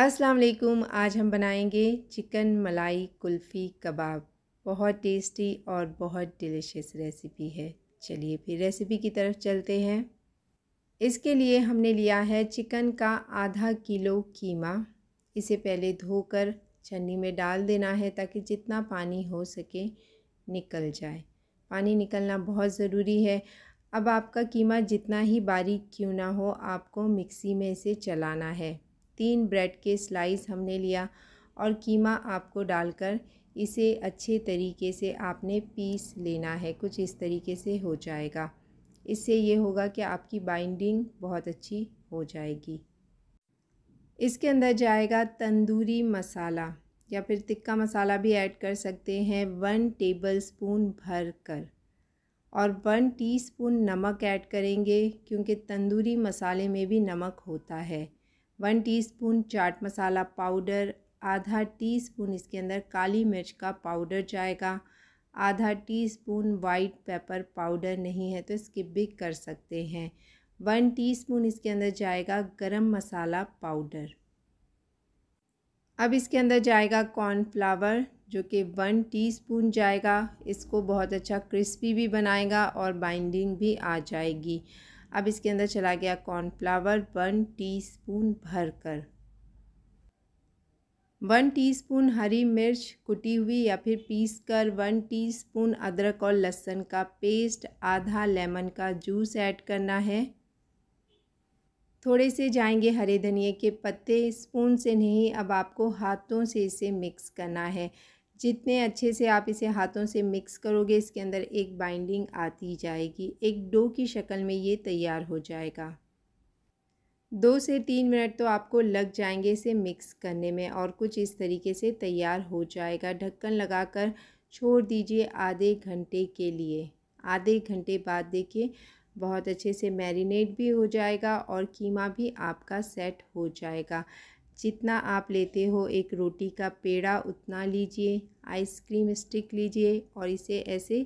अस्सलाम वालेकुम आज हम बनाएंगे चिकन मलाई कुल्फ़ी कबाब बहुत टेस्टी और बहुत डिलीशियस रेसिपी है चलिए फिर रेसिपी की तरफ चलते हैं इसके लिए हमने लिया है चिकन का आधा किलो कीमा इसे पहले धोकर छन्नी में डाल देना है ताकि जितना पानी हो सके निकल जाए पानी निकलना बहुत ज़रूरी है अब आपका कीमा जितना ही बारीक क्यों ना हो आपको मिक्सी में इसे चलाना है तीन ब्रेड के स्लाइस हमने लिया और कीमा आपको डालकर इसे अच्छे तरीके से आपने पीस लेना है कुछ इस तरीके से हो जाएगा इससे ये होगा कि आपकी बाइंडिंग बहुत अच्छी हो जाएगी इसके अंदर जाएगा तंदूरी मसाला या फिर तिक्का मसाला भी ऐड कर सकते हैं वन टेबल स्पून भर कर और वन टीस्पून नमक ऐड करेंगे क्योंकि तंदूरी मसाले में भी नमक होता है one teaspoon chaat masala powder आधा टीस्पून इसके अंदर काली मिर्च का पाउडर जाएगा आधा टीस्पून वाइट पेपर पाउडर नहीं है तो इसकी भी कर सकते हैं वन टीस्पून इसके अंदर जाएगा गरम मसाला पाउडर अब इसके अंदर जाएगा कॉर्नफ्लावर जो कि वन टीस्पून जाएगा इसको बहुत अच्छा क्रिस्पी भी बनाएगा और बाइंडिंग भी आ जाएगी अब इसके अंदर चला गया कॉर्नफ्लावर वन टी स्पून भर कर वन टीस्पून हरी मिर्च कुटी हुई या फिर पीस कर वन टीस्पून अदरक और लहसुन का पेस्ट आधा लेमन का जूस ऐड करना है थोड़े से जाएंगे हरे धनिए के पत्ते स्पून से नहीं अब आपको हाथों से इसे मिक्स करना है जितने अच्छे से आप इसे हाथों से मिक्स करोगे इसके अंदर एक बाइंडिंग आती जाएगी एक डो की शक्ल में ये तैयार हो जाएगा दो से तीन मिनट तो आपको लग जाएंगे इसे मिक्स करने में और कुछ इस तरीके से तैयार हो जाएगा ढक्कन लगाकर छोड़ दीजिए आधे घंटे के लिए आधे घंटे बाद देखिए बहुत अच्छे से मैरिनेट भी हो जाएगा और कीमा भी आपका सेट हो जाएगा जितना आप लेते हो एक रोटी का पेड़ा उतना लीजिए आइसक्रीम स्टिक लीजिए और इसे ऐसे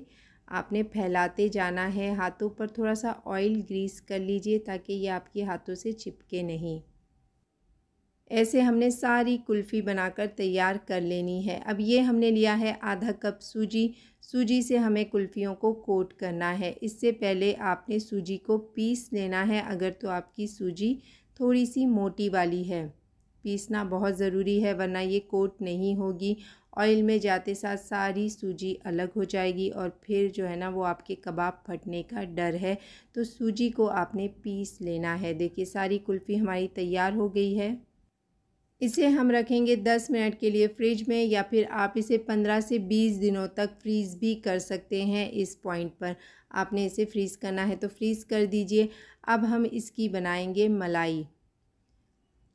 आपने फैलाते जाना है हाथों पर थोड़ा सा ऑयल ग्रीस कर लीजिए ताकि ये आपके हाथों से चिपके नहीं ऐसे हमने सारी कुल्फ़ी बनाकर तैयार कर लेनी है अब ये हमने लिया है आधा कप सूजी सूजी से हमें कुल्फ़ियों को कोट करना है इससे पहले आपने सूजी को पीस लेना है अगर तो आपकी सूजी थोड़ी सी मोटी वाली है पीसना बहुत ज़रूरी है वरना ये कोट नहीं होगी ऑयल में जाते साथ सारी सूजी अलग हो जाएगी और फिर जो है ना वो आपके कबाब फटने का डर है तो सूजी को आपने पीस लेना है देखिए सारी कुल्फ़ी हमारी तैयार हो गई है इसे हम रखेंगे 10 मिनट के लिए फ्रिज में या फिर आप इसे 15 से 20 दिनों तक फ्रीज़ भी कर सकते हैं इस पॉइंट पर आपने इसे फ्रीज़ करना है तो फ्रीज़ कर दीजिए अब हम इसकी बनाएंगे मलाई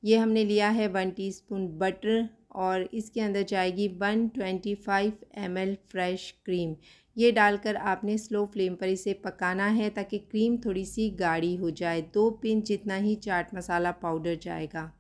ये हमने लिया है वन टीस्पून बटर और इसके अंदर जाएगी one twenty five M L fresh cream ये डालकर आपने स्लो फ्लेम पर इसे पकाना है ताकि क्रीम थोड़ी सी गाढ़ी हो जाए दो पिंच जितना ही चाट मसाला पाउडर जाएगा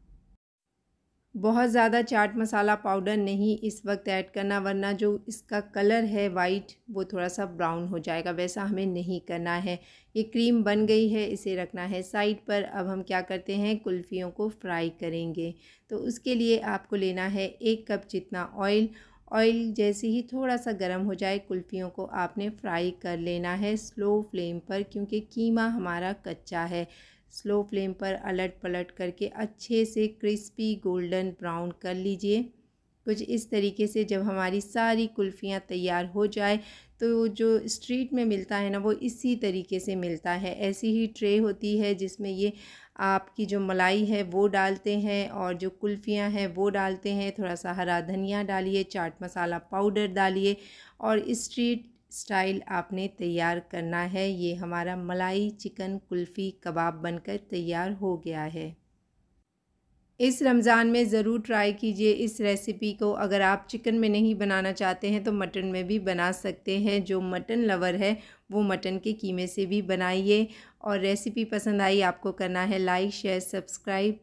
बहुत ज़्यादा चाट मसाला पाउडर नहीं इस वक्त ऐड करना वरना जो इसका कलर है वाइट वो थोड़ा सा ब्राउन हो जाएगा वैसा हमें नहीं करना है ये क्रीम बन गई है इसे रखना है साइड पर अब हम क्या करते हैं कुल्फ़ियों को फ्राई करेंगे तो उसके लिए आपको लेना है एक कप जितना ऑयल ऑयल जैसे ही थोड़ा सा गर्म हो जाए कुल्फ़ियों को आपने फ्राई कर लेना है स्लो फ्लेम पर क्योंकि कीमा हमारा कच्चा है स्लो फ्लेम पर अलट पलट करके अच्छे से क्रिस्पी गोल्डन ब्राउन कर लीजिए कुछ इस तरीके से जब हमारी सारी कुल्फ़ियाँ तैयार हो जाए तो जो स्ट्रीट में मिलता है ना वो इसी तरीके से मिलता है ऐसी ही ट्रे होती है जिसमें ये आपकी जो मलाई है वो डालते हैं और जो कुल्फ़ियाँ हैं वो डालते हैं थोड़ा सा हरा धनिया डालिए चाट मसाला पाउडर डालिए और स्ट्रीट स्टाइल आपने तैयार करना है ये हमारा मलाई चिकन कुल्फ़ी कबाब बनकर तैयार हो गया है इस रमज़ान में ज़रूर ट्राई कीजिए इस रेसिपी को अगर आप चिकन में नहीं बनाना चाहते हैं तो मटन में भी बना सकते हैं जो मटन लवर है वो मटन के कीमे से भी बनाइए और रेसिपी पसंद आई आपको करना है लाइक शेयर सब्सक्राइब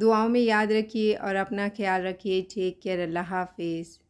दुआओं में याद रखिए और अपना ख्याल रखिए टेक केयर अल्लाह हाफिज़